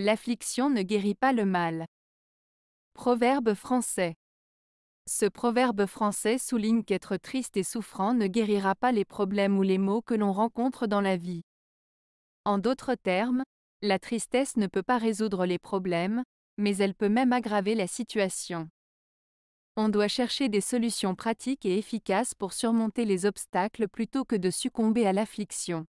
L'affliction ne guérit pas le mal. Proverbe français. Ce proverbe français souligne qu'être triste et souffrant ne guérira pas les problèmes ou les maux que l'on rencontre dans la vie. En d'autres termes, la tristesse ne peut pas résoudre les problèmes, mais elle peut même aggraver la situation. On doit chercher des solutions pratiques et efficaces pour surmonter les obstacles plutôt que de succomber à l'affliction.